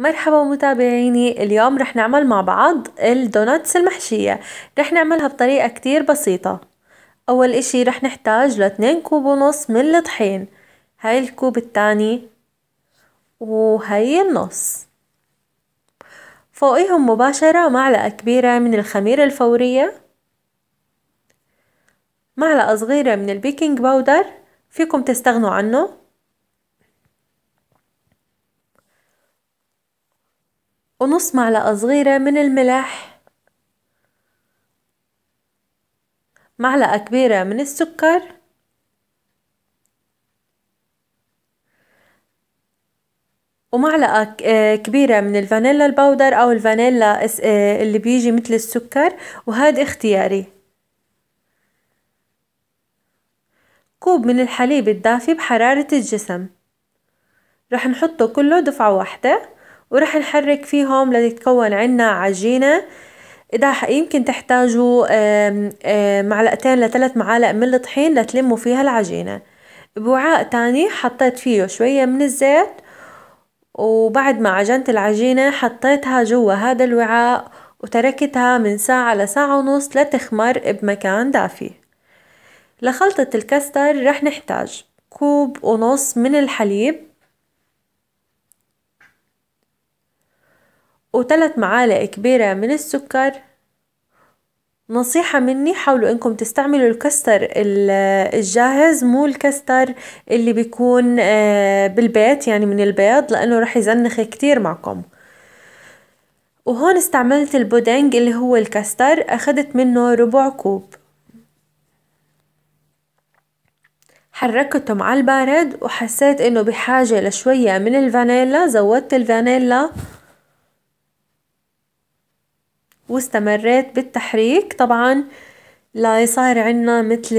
مرحبا متابعيني اليوم رح نعمل مع بعض الدوناتس المحشية رح نعملها بطريقة كتير بسيطة أول إشي رح نحتاج لاتنين كوب ونص من الطحين هاي الكوب التاني وهي النص فوقيهم مباشرة معلقة كبيرة من الخميرة الفورية معلقة صغيرة من البيكنج باودر فيكم تستغنوا عنه ونص معلقة صغيرة من الملح معلقة كبيرة من السكر ومعلقة آه، كبيرة من الفانيلا الباودر أو الفانيلا آه، اللي بيجي مثل السكر وهذا اختياري كوب من الحليب الدافي بحرارة الجسم رح نحطه كله دفعة واحدة ورح نحرك فيهم لتتكون عنا عجينة إذا يمكن تحتاجوا معلقتين لثلاث معالق من الطحين لتلموا فيها العجينة بوعاء تاني حطيت فيه شوية من الزيت وبعد ما عجنت العجينة حطيتها جوا هذا الوعاء وتركتها من ساعة لساعة ونص لتخمر بمكان دافي لخلطة الكستر رح نحتاج كوب ونص من الحليب وثلاث معالق كبيرة من السكر نصيحة مني حاولوا انكم تستعملوا الكستر الجاهز مو الكستر اللي بيكون آه، بالبيت يعني من البيض لانه رح يزنخ كتير معكم وهون استعملت البودنج اللي هو الكستر اخدت منه ربع كوب حركتهم على البارد وحسيت انه بحاجة لشوية من الفانيلا زودت الفانيلا واستمريت بالتحريك طبعا صار عنا مثل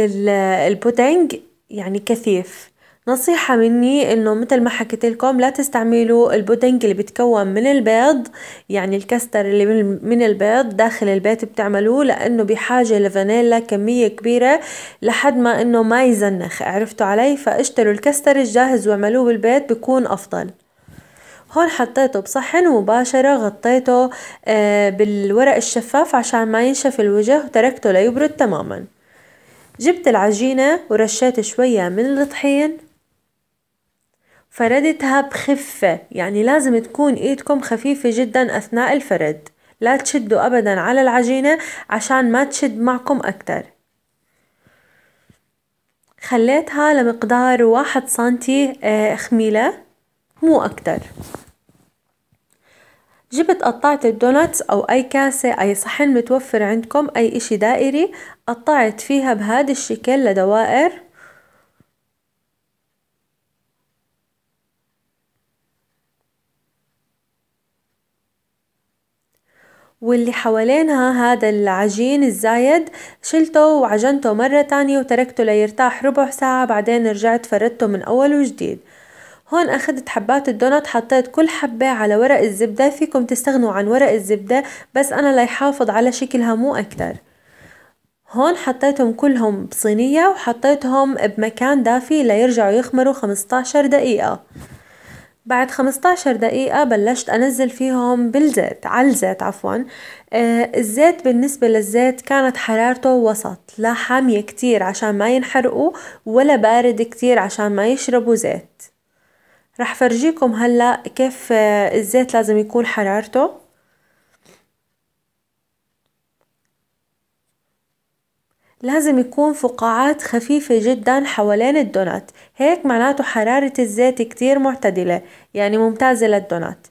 البودينج يعني كثيف نصيحة مني انه مثل ما حكيت لكم لا تستعملوا البودينج اللي بتكون من البيض يعني الكستر اللي من البيض داخل البيت بتعملوه لانه بحاجة لفانيلا كمية كبيرة لحد ما انه ما يزنخ عرفتوا علي فاشتروا الكستر الجاهز واعملوه بالبيت بيكون افضل هون حطيته بصحن ومباشرة غطيته آه، بالورق الشفاف عشان ما ينشف الوجه وتركته ليبرد تماما جبت العجينة ورشيت شوية من الطحين فردتها بخفة يعني لازم تكون ايدكم خفيفة جدا اثناء الفرد لا تشدوا ابدا على العجينة عشان ما تشد معكم اكتر خليتها لمقدار واحد سنتي آه، خميلة مو أكتر جبت قطعت الدوناتس أو أي كاسة أي صحن متوفر عندكم أي إشي دائري قطعت فيها بهذا الشكل لدوائر واللي حوالينها هذا العجين الزايد شلته وعجنته مرة تانية وتركته ليرتاح ربع ساعة بعدين رجعت فردته من أول وجديد هون أخدت حبات الدونات حطيت كل حبة على ورق الزبدة فيكم تستغنوا عن ورق الزبدة بس أنا ليحافظ على شكلها مو أكتر هون حطيتهم كلهم بصينية وحطيتهم بمكان دافي ليرجعوا يخمروا 15 دقيقة بعد 15 دقيقة بلشت أنزل فيهم بالزيت على الزيت عفوا آه الزيت بالنسبة للزيت كانت حرارته وسط لا حامية كتير عشان ما ينحرقوا ولا بارد كتير عشان ما يشربوا زيت رح فرجيكم هلا كيف آه، الزيت لازم يكون حرارته لازم يكون فقاعات خفيفة جدا حوالين الدونات هيك معناته حرارة الزيت كتير معتدلة يعني ممتازة للدونات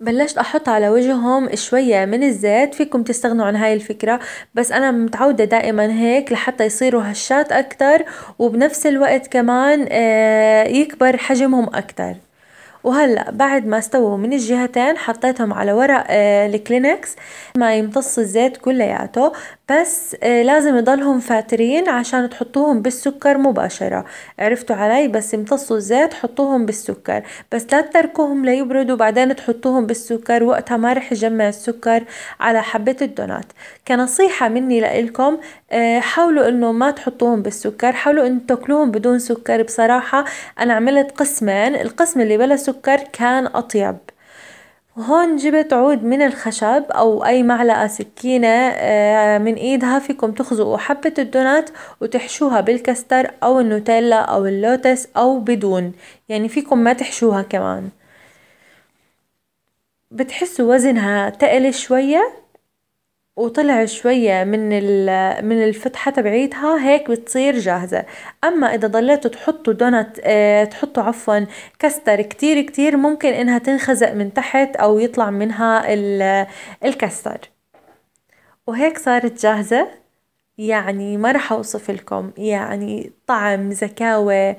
بلشت احط على وجههم شوية من الزيت فيكم تستغنوا عن هاي الفكرة بس انا متعودة دائما هيك لحتى يصيروا هشات اكتر وبنفس الوقت كمان آه، يكبر حجمهم اكتر وهلا بعد ما استووا من الجهتين حطيتهم على ورق آه، الكلينكس ما يمتص الزيت كلياته بس آه، لازم يضلهم فاترين عشان تحطوهم بالسكر مباشرة عرفتوا علي بس يمتصوا الزيت حطوهم بالسكر بس لا تتركوهم ليبردوا بعدين تحطوهم بالسكر وقتها ما رح يجمع السكر على حبة الدونات كنصيحة مني لإلكم آه، حاولوا انه ما تحطوهم بالسكر حاولوا ان تاكلوهم بدون سكر بصراحة انا عملت قسمين القسم اللي بلا سكر السكر كان أطيب هون جبت عود من الخشب أو أي معلقة سكينة آه، من إيدها فيكم تخزقوا حبة الدونات وتحشوها بالكستر أو النوتيلا أو اللوتس أو بدون يعني فيكم ما تحشوها كمان بتحسوا وزنها تقل شوية وطلع شوية من من الفتحة تبعيتها هيك بتصير جاهزة اما اذا ضليتوا تحطوا دونت اه تحطوا عفوا كستر كتير كتير ممكن انها تنخزق من تحت او يطلع منها الكستر وهيك صارت جاهزة يعني ما رح اوصف لكم يعني طعم زكاوة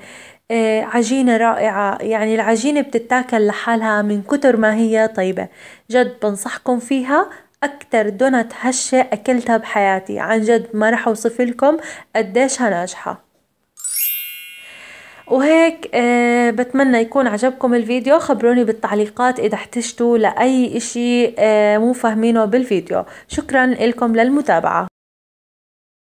اه عجينة رائعة يعني العجينة بتتاكل لحالها من كتر ما هي طيبة جد بنصحكم فيها أكتر دونت هشة أكلتها بحياتي عن جد ما رح أوصف لكم قديشها ناجحة وهيك آه بتمنى يكون عجبكم الفيديو خبروني بالتعليقات إذا احتجتوا لأي إشي آه مو فاهمينه بالفيديو شكرا لكم للمتابعة